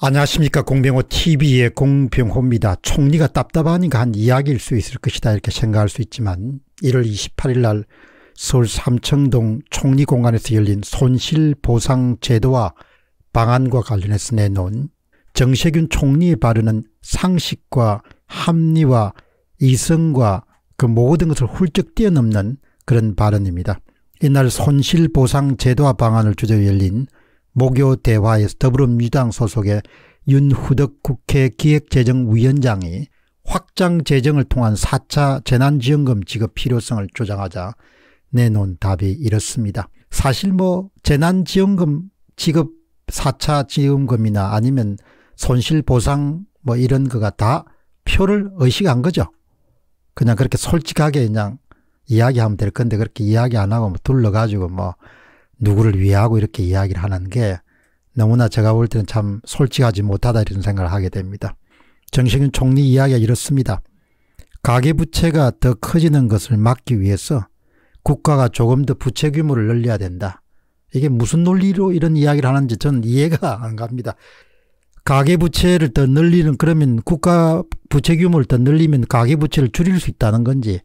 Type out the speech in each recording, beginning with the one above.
안녕하십니까 공병호TV의 공병호입니다. 총리가 답답하니까 그 한 이야기일 수 있을 것이다 이렇게 생각할 수 있지만 1월 28일 날 서울 삼청동 총리 공간에서 열린 손실보상제도와 방안과 관련해서 내놓은 정세균 총리의 발언은 상식과 합리와 이성과 그 모든 것을 훌쩍 뛰어넘는 그런 발언입니다. 이날 손실보상제도와 방안을 주제로 열린 목요 대화에서 더불어민주당 소속의 윤후덕 국회 기획재정위원장이 확장 재정을 통한 4차 재난지원금 지급 필요성을 조장하자 내놓은 답이 이렇습니다. 사실 뭐 재난지원금 지급 4차 지원금이나 아니면 손실보상 뭐 이런 거가 다 표를 의식한 거죠. 그냥 그렇게 솔직하게 그냥 이야기하면 될 건데 그렇게 이야기 안 하고 뭐 둘러가지고 뭐 누구를 위하고 해 이렇게 이야기를 하는 게 너무나 제가 볼 때는 참 솔직하지 못하다 이런 생각을 하게 됩니다. 정식윤 총리 이야기가 이렇습니다. 가계부채가 더 커지는 것을 막기 위해서 국가가 조금 더 부채 규모를 늘려야 된다. 이게 무슨 논리로 이런 이야기를 하는지 저는 이해가 안 갑니다. 가계부채를 더 늘리는 그러면 국가 부채 규모를 더 늘리면 가계부채를 줄일 수 있다는 건지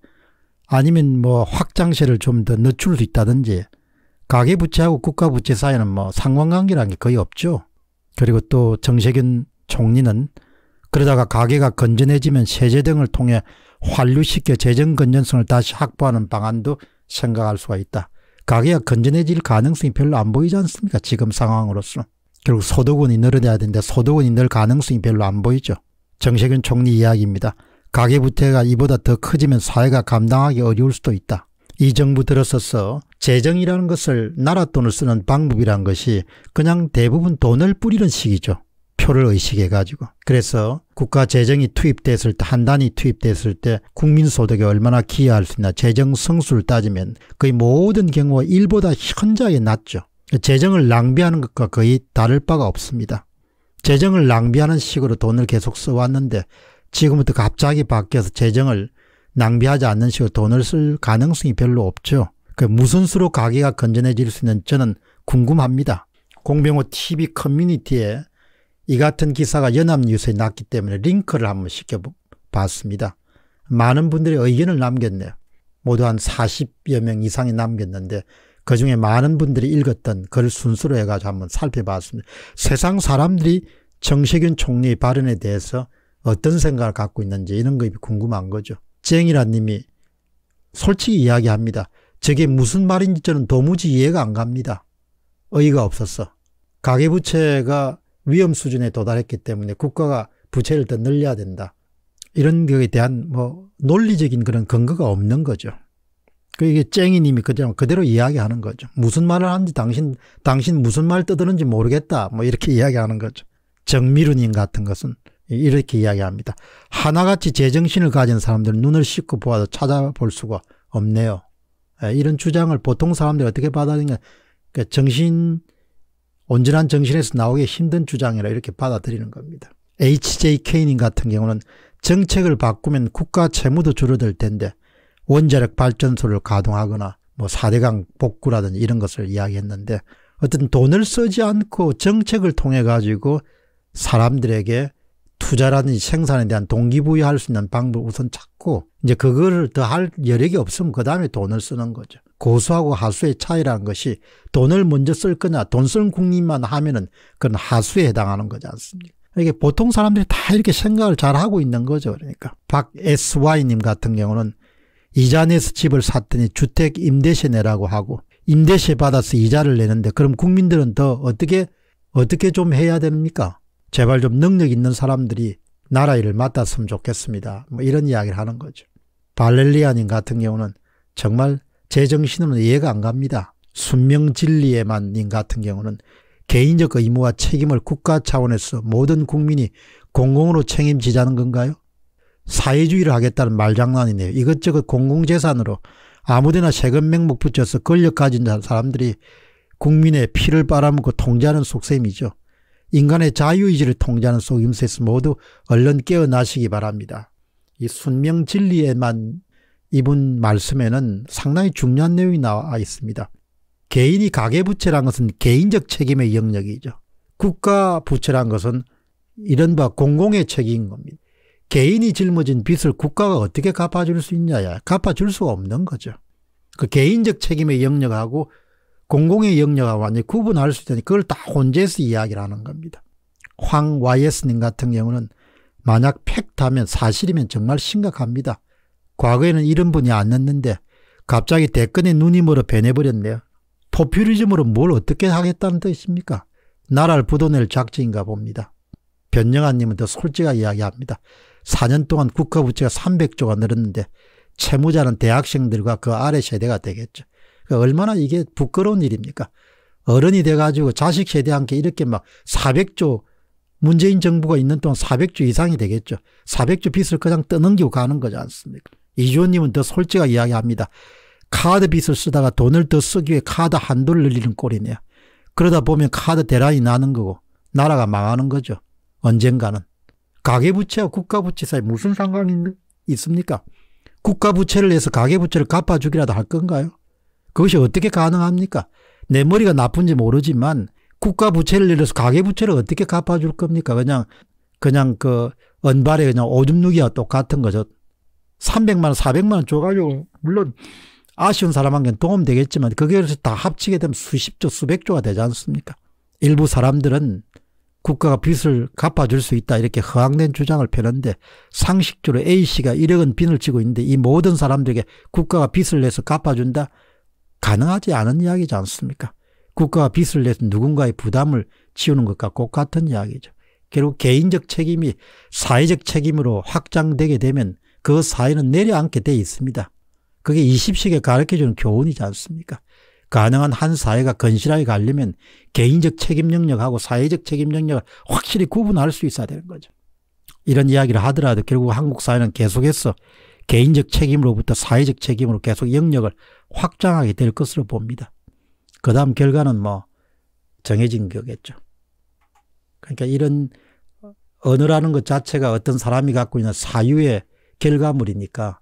아니면 뭐 확장세를 좀 더 늦출 수 있다든지 가계부채하고 국가부채 사이는 뭐 상관관계라는 게 거의 없죠. 그리고 또 정세균 총리는 그러다가 가계가 건전해지면 세제 등을 통해 환류시켜 재정 건전성을 다시 확보하는 방안도 생각할 수가 있다. 가계가 건전해질 가능성이 별로 안 보이지 않습니까? 지금 상황으로서. 결국 소득원이 늘어나야 되는데 소득원이 늘 가능성이 별로 안 보이죠. 정세균 총리 이야기입니다. 가계부채가 이보다 더 커지면 사회가 감당하기 어려울 수도 있다. 이 정부 들어서서 재정이라는 것을 나라 돈을 쓰는 방법이란 것이 그냥 대부분 돈을 뿌리는 식이죠. 표를 의식해 가지고 그래서 국가 재정이 투입됐을 때 한 단위 투입됐을 때 국민 소득에 얼마나 기여할 수 있나 재정 성수를 따지면 거의 모든 경우가 일보다 현저하게 낮죠. 재정을 낭비하는 것과 거의 다를 바가 없습니다. 재정을 낭비하는 식으로 돈을 계속 써왔는데 지금부터 갑자기 바뀌어서 재정을 낭비하지 않는 식으로 돈을 쓸 가능성이 별로 없죠. 그 무슨 수로 가게가 건전해질 수 있는 저는 궁금합니다. 공병호 TV 커뮤니티에 이 같은 기사가 연합뉴스에 났기 때문에 링크를 한번 시켜봤습니다. 많은 분들이 의견을 남겼네요. 모두 한 40여 명 이상이 남겼는데 그중에 많은 분들이 읽었던 글 순수로 해가지고 한번 살펴봤습니다. 세상 사람들이 정세균 총리의 발언에 대해서 어떤 생각을 갖고 있는지 이런 것이 궁금한 거죠. 쟁이라 님이 솔직히 이야기합니다. 저게 무슨 말인지 저는 도무지 이해가 안 갑니다. 어이가 없었어. 가계부채가 위험 수준에 도달했기 때문에 국가가 부채를 더 늘려야 된다. 이런 것에 대한 뭐 논리적인 그런 근거가 없는 거죠. 그 이게 쨍이님이 그냥 그대로 이야기하는 거죠. 무슨 말을 하는지 당신 당신 무슨 말 떠드는지 모르겠다. 뭐 이렇게 이야기하는 거죠. 정미루님 같은 것은 이렇게 이야기합니다. 하나같이 제정신을 가진 사람들은 눈을 씻고 보아도 찾아볼 수가 없네요. 예, 이런 주장을 보통 사람들이 어떻게 받아들이냐 그 정신 온전한 정신에서 나오기 힘든 주장이라 이렇게 받아들이는 겁니다. H.J. 케이닝 같은 경우는 정책을 바꾸면 국가 채무도 줄어들 텐데 원자력 발전소를 가동하거나 뭐 4대강 복구라든지 이런 것을 이야기했는데 어떤 돈을 쓰지 않고 정책을 통해 가지고 사람들에게 투자라든지 생산에 대한 동기부여할 수 있는 방법을 우선 찾고 이제 그거를 더 할 여력이 없으면 그 다음에 돈을 쓰는 거죠. 고수하고 하수의 차이라는 것이 돈을 먼저 쓸 거냐 돈 쓰는 국민만 하면은 그건 하수에 해당하는 거지 않습니까? 이게 보통 사람들이 다 이렇게 생각을 잘 하고 있는 거죠. 그러니까 박SY님 같은 경우는 이자 내서 집을 샀더니 주택 임대세 내라고 하고 임대세 받아서 이자를 내는데 그럼 국민들은 더 어떻게 어떻게 좀 해야 됩니까? 제발 좀 능력 있는 사람들이 나라 일을 맡았으면 좋겠습니다. 뭐 이런 이야기를 하는 거죠. 발렐리아님 같은 경우는 정말 제정신으로 는 이해가 안 갑니다. 순명 진리에만님 같은 경우는 개인적 의무와 책임을 국가 차원에서 모든 국민이 공공으로 책임지자는 건가요? 사회주의를 하겠다는 말장난이네요. 이것저것 공공재산으로 아무데나 세금 명목 붙여서 권력 가진 사람들이 국민의 피를 빨아먹고 통제하는 속셈이죠. 인간의 자유의지를 통제하는 속임수에서 모두 얼른 깨어나시기 바랍니다. 이 순명 진리에만 이분 말씀에는 상당히 중요한 내용이 나와 있습니다. 개인이 가계부채란 것은 개인적 책임의 영역이죠. 국가 부채란 것은 이른바 공공의 책임인 겁니다. 개인이 짊어진 빚을 국가가 어떻게 갚아줄 수 있냐야 갚아줄 수가 없는 거죠. 그 개인적 책임의 영역하고 공공의 영역과 완전히 구분할 수 있다니 그걸 다 혼재해서 이야기를 하는 겁니다. 황 YS님 같은 경우는 만약 팩트하면 사실이면 정말 심각합니다. 과거에는 이런 분이 안 났는데 갑자기 대권의 눈임으로 변해버렸네요. 포퓰리즘으로 뭘 어떻게 하겠다는 뜻입니까? 나라를 부도낼 작정인가 봅니다. 변영아님은 더 솔직하게 이야기합니다. 4년 동안 국가 부채가 300조가 늘었는데 채무자는 대학생들과 그 아래 세대가 되겠죠. 그러니까 얼마나 이게 부끄러운 일입니까? 어른이 돼가지고 자식 세대 함께 이렇게 막 400조 문재인 정부가 있는 동안 400조 이상이 되겠죠. 400조 빚을 그냥 떠넘기고 가는 거지 않습니까? 이주원님은 더 솔직하게 이야기합니다. 카드 빚을 쓰다가 돈을 더 쓰기 위해 카드 한도를 늘리는 꼴이네요. 그러다 보면 카드 대란이 나는 거고 나라가 망하는 거죠. 언젠가는. 가계부채와 국가부채 사이 무슨 상관이 있습니까? 국가부채를 내서 가계부채를 갚아주기라도 할 건가요? 그것이 어떻게 가능합니까? 내 머리가 나쁜지 모르지만 국가 부채를 내려서 가계 부채를 어떻게 갚아줄 겁니까? 그냥 그냥 그 언발에 그냥 오줌 누기와 똑같은 거죠. 300만 원, 400만 원 줘가지고 물론 아쉬운 사람한테는 도움되겠지만 그게 다 합치게 되면 수십조, 수백조가 되지 않습니까? 일부 사람들은 국가가 빚을 갚아줄 수 있다 이렇게 허황된 주장을 펴는데 상식적으로 A씨가 1억은 빚을 지고 있는데 이 모든 사람들에게 국가가 빚을 내서 갚아준다? 가능하지 않은 이야기지 않습니까? 국가가 빚을 내서 누군가의 부담을 치우는 것과 똑같은 이야기죠. 결국 개인적 책임이 사회적 책임으로 확장되게 되면 그 사회는 내려앉게 돼 있습니다. 그게 20세기에 가르쳐주는 교훈이지 않습니까? 가능한 한 사회가 건실하게 가려면 개인적 책임 영역하고 사회적 책임 영역을 확실히 구분할 수 있어야 되는 거죠. 이런 이야기를 하더라도 결국 한국 사회는 계속해서 개인적 책임으로부터 사회적 책임으로 계속 영역을 확장하게 될 것으로 봅니다. 그 다음 결과는 뭐 정해진 거겠죠. 그러니까 이런 언어라는 것 자체가 어떤 사람이 갖고 있는 사유의 결과물이니까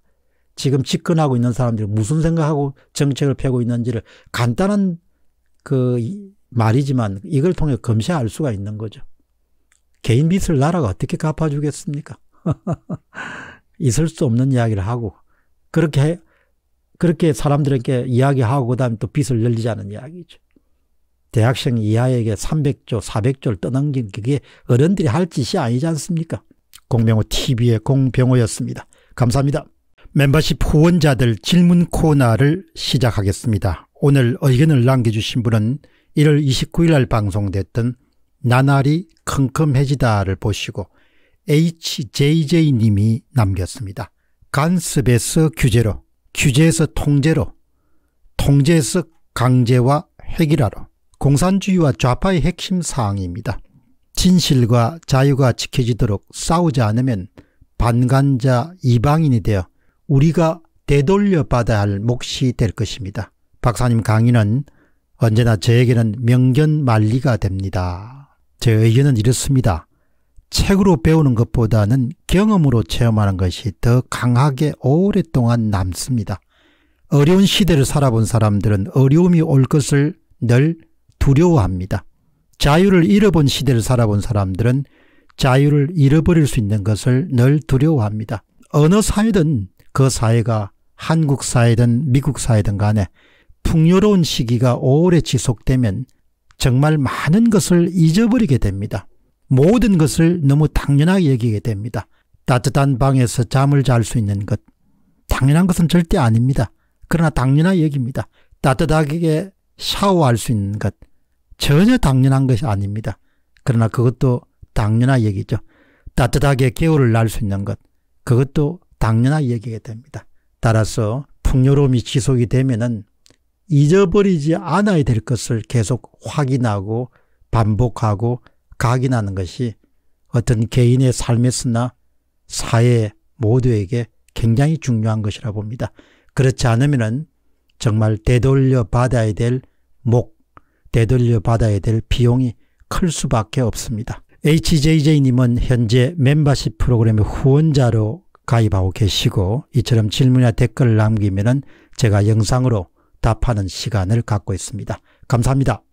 지금 집권하고 있는 사람들이 무슨 생각하고 정책을 펴고 있는지를 간단한 그 말이지만 이걸 통해 검시할 수가 있는 거죠. 개인 빚을 나라가 어떻게 갚아주겠습니까? 있을 수 없는 이야기를 하고 그렇게 해요. 그렇게 사람들에게 이야기하고 그다음에 또 빚을 늘리자는 이야기죠. 대학생 이하에게 300조, 400조를 떠넘긴 그게 어른들이 할 짓이 아니지 않습니까? 공병호 TV의 공병호였습니다. 감사합니다. 멤버십 후원자들 질문 코너를 시작하겠습니다. 오늘 의견을 남겨주신 분은 1월 29일 날 방송됐던 나날이 컴컴해지다를 보시고 HJJ님이 남겼습니다. 간섭에서 규제로 규제에서 통제로, 통제에서 강제와 획일화로 공산주의와 좌파의 핵심 사항입니다. 진실과 자유가 지켜지도록 싸우지 않으면 반간자 이방인이 되어 우리가 되돌려 받아야 할 몫이 될 것입니다. 박사님 강의는 언제나 저에게는 명견 만리가 됩니다. 제 의견은 이렇습니다. 책으로 배우는 것보다는 경험으로 체험하는 것이 더 강하게 오랫동안 남습니다. 어려운 시대를 살아본 사람들은 어려움이 올 것을 늘 두려워합니다. 자유를 잃어본 시대를 살아본 사람들은 자유를 잃어버릴 수 있는 것을 늘 두려워합니다. 어느 사회든 그 사회가 한국 사회든 미국 사회든 간에 풍요로운 시기가 오래 지속되면 정말 많은 것을 잊어버리게 됩니다. 모든 것을 너무 당연하게 여기게 됩니다. 따뜻한 방에서 잠을 잘 수 있는 것. 당연한 것은 절대 아닙니다. 그러나 당연하게 여깁니다. 따뜻하게 샤워할 수 있는 것. 전혀 당연한 것이 아닙니다. 그러나 그것도 당연한 얘기죠. 따뜻하게 겨울을 날 수 있는 것. 그것도 당연한 얘기가 됩니다. 따라서 풍요로움이 지속이 되면은 잊어버리지 않아야 될 것을 계속 확인하고 반복하고 각인하는 것이 어떤 개인의 삶에서나 사회 모두에게 굉장히 중요한 것이라 봅니다. 그렇지 않으면 정말 되돌려 받아야 될 목, 되돌려 받아야 될 비용이 클 수밖에 없습니다. HJJ님은 현재 멤버십 프로그램의 후원자로 가입하고 계시고 이처럼 질문이나 댓글을 남기면 제가 영상으로 답하는 시간을 갖고 있습니다. 감사합니다.